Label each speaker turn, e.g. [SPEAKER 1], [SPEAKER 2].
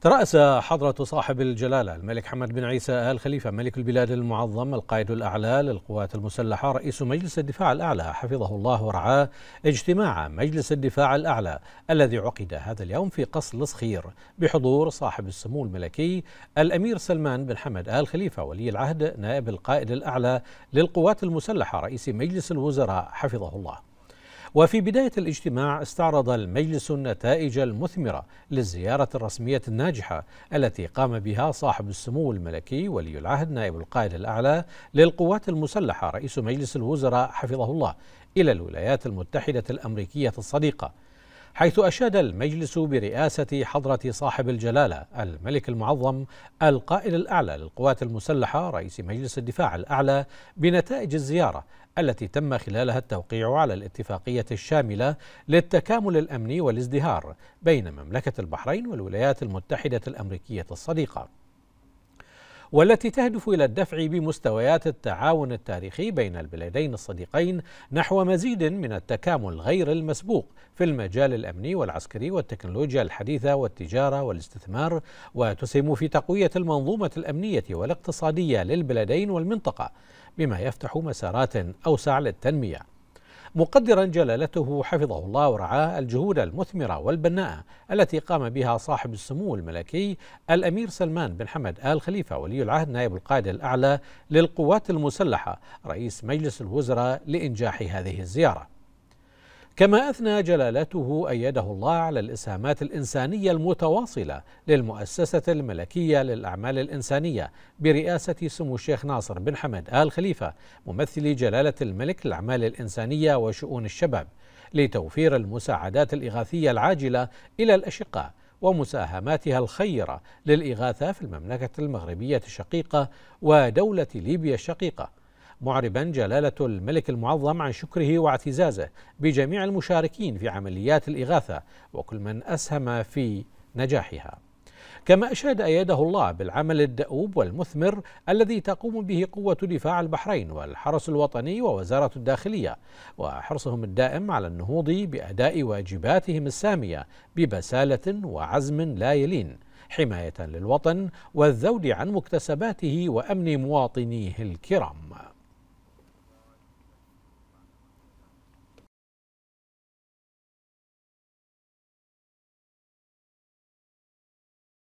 [SPEAKER 1] ترأس حضرة صاحب الجلالة الملك حمد بن عيسى آل خليفة ملك البلاد المعظم القائد الأعلى للقوات المسلحة رئيس مجلس الدفاع الأعلى حفظه الله ورعاه اجتماع مجلس الدفاع الأعلى الذي عقد هذا اليوم في قصر الصخير بحضور صاحب السمو الملكي الأمير سلمان بن حمد آل خليفة ولي العهد نائب القائد الأعلى للقوات المسلحة رئيس مجلس الوزراء حفظه الله وفي بداية الاجتماع استعرض المجلس النتائج المثمرة للزيارة الرسمية الناجحة التي قام بها صاحب السمو الملكي ولي العهد نائب القائد الأعلى للقوات المسلحة رئيس مجلس الوزراء حفظه الله إلى الولايات المتحدة الأمريكية الصديقة حيث أشاد المجلس برئاسة حضرة صاحب الجلالة الملك المعظم القائد الأعلى للقوات المسلحة رئيس مجلس الدفاع الأعلى بنتائج الزيارة التي تم خلالها التوقيع على الاتفاقية الشاملة للتكامل الأمني والازدهار بين مملكة البحرين والولايات المتحدة الأمريكية الصديقة والتي تهدف إلى الدفع بمستويات التعاون التاريخي بين البلدين الصديقين نحو مزيد من التكامل غير المسبوق في المجال الأمني والعسكري والتكنولوجيا الحديثة والتجارة والاستثمار وتسهم في تقوية المنظومة الأمنية والاقتصادية للبلدين والمنطقة بما يفتح مسارات أوسع للتنمية مقدرا جلالته حفظه الله ورعاه الجهود المثمرة والبناءة التي قام بها صاحب السمو الملكي الأمير سلمان بن حمد آل خليفة ولي العهد نائب القائد الأعلى للقوات المسلحة رئيس مجلس الوزراء لإنجاح هذه الزيارة كما أثنى جلالته أيده الله على الإسهامات الإنسانية المتواصلة للمؤسسة الملكية للأعمال الإنسانية برئاسة سمو الشيخ ناصر بن حمد آل خليفة ممثل جلالة الملك للأعمال الإنسانية وشؤون الشباب لتوفير المساعدات الإغاثية العاجلة إلى الأشقاء ومساهماتها الخيرة للإغاثة في المملكة المغربية الشقيقة ودولة ليبيا الشقيقة معربا جلالة الملك المعظم عن شكره واعتزازه بجميع المشاركين في عمليات الإغاثة وكل من أسهم في نجاحها كما أشاد أيده الله بالعمل الدؤوب والمثمر الذي تقوم به قوة دفاع البحرين والحرس الوطني ووزارة الداخلية وحرصهم الدائم على النهوض بأداء واجباتهم السامية ببسالة وعزم لا يلين حماية للوطن والذود عن مكتسباته وأمن مواطنيه الكرام